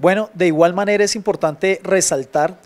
Bueno, de igual manera es importante resaltar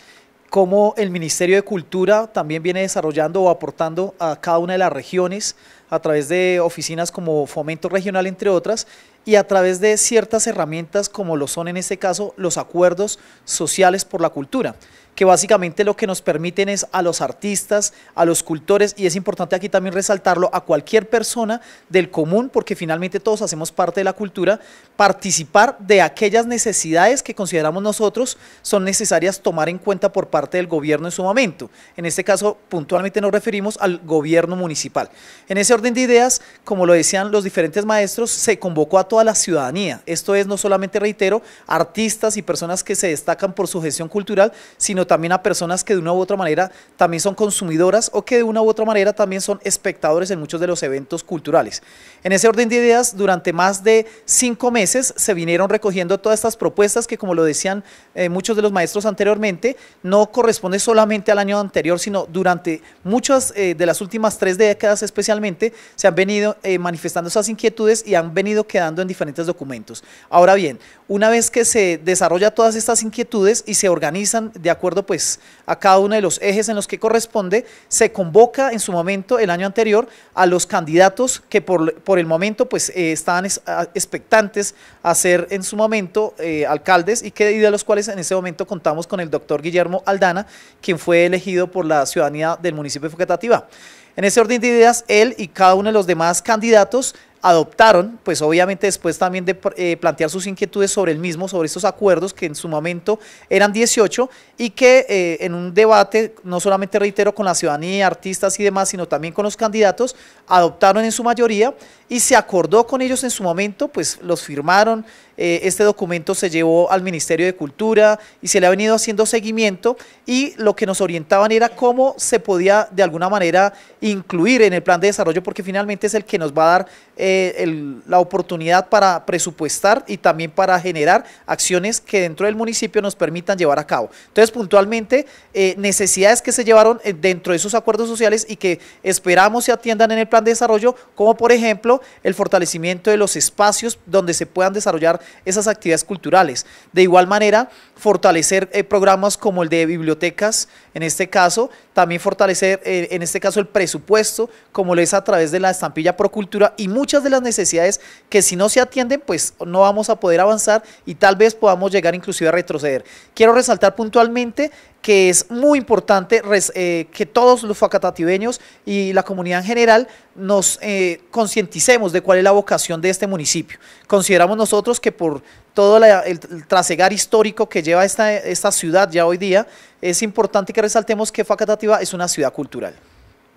cómo el Ministerio de Cultura también viene desarrollando o aportando a cada una de las regiones a través de oficinas como Fomento Regional, entre otras, y a través de ciertas herramientas como lo son en este caso los acuerdos sociales por la cultura, que básicamente lo que nos permiten es a los artistas, a los cultores, y es importante aquí también resaltarlo, a cualquier persona del común, porque finalmente todos hacemos parte de la cultura, participar de aquellas necesidades que consideramos nosotros son necesarias tomar en cuenta por parte del gobierno en su momento. En este caso, puntualmente nos referimos al gobierno municipal. En ese orden de ideas, como lo decían los diferentes maestros, se convocó a toda la ciudadanía. Esto es no solamente, reitero, artistas y personas que se destacan por su gestión cultural, sino también a personas que de una u otra manera también son consumidoras o que de una u otra manera también son espectadores en muchos de los eventos culturales. En ese orden de ideas, durante más de cinco meses se vinieron recogiendo todas estas propuestas que, como lo decían eh, muchos de los maestros anteriormente, no corresponde solamente al año anterior, sino durante muchas eh, de las últimas tres décadas especialmente, se han venido eh, manifestando esas inquietudes y han venido quedando en diferentes documentos. Ahora bien, una vez que se desarrolla todas estas inquietudes y se organizan de acuerdo pues a cada uno de los ejes en los que corresponde, se convoca en su momento el año anterior a los candidatos que por, el momento pues eh, estaban expectantes a ser en su momento eh, alcaldes y, que, de los cuales en ese momento contamos con el doctor Guillermo Aldana, quien fue elegido por la ciudadanía del municipio de Fucatativá. En ese orden de ideas, él y cada uno de los demás candidatos adoptaron, pues obviamente después también de eh, plantear sus inquietudes sobre el mismo, sobre estos acuerdos que en su momento eran 18 y que eh, en un debate, no solamente reitero con la ciudadanía, artistas y demás, sino también con los candidatos, adoptaron en su mayoría y se acordó con ellos en su momento, pues los firmaron eh, este documento se llevó al Ministerio de Cultura y se le ha venido haciendo seguimiento y lo que nos orientaban era cómo se podía de alguna manera incluir en el plan de desarrollo porque finalmente es el que nos va a dar eh, la oportunidad para presupuestar y también para generar acciones que dentro del municipio nos permitan llevar a cabo. Entonces, puntualmente, eh, necesidades que se llevaron dentro de esos acuerdos sociales y que esperamos se atiendan en el plan de desarrollo, como por ejemplo el fortalecimiento de los espacios donde se puedan desarrollar esas actividades culturales. De igual manera, fortalecer eh, programas como el de bibliotecas, en este caso, también fortalecer eh, en este caso el presupuesto, como lo es a través de la estampilla Procultura y muchas de las necesidades que si no se atienden, pues no vamos a poder avanzar y tal vez podamos llegar inclusive a retroceder. Quiero resaltar puntualmente que es muy importante eh, que todos los facatativeños y la comunidad en general nos eh, concienticemos de cuál es la vocación de este municipio. Consideramos nosotros que por todo el, trasegar histórico que lleva esta, esta ciudad ya hoy día, es importante que resaltemos que Facatativa es una ciudad cultural.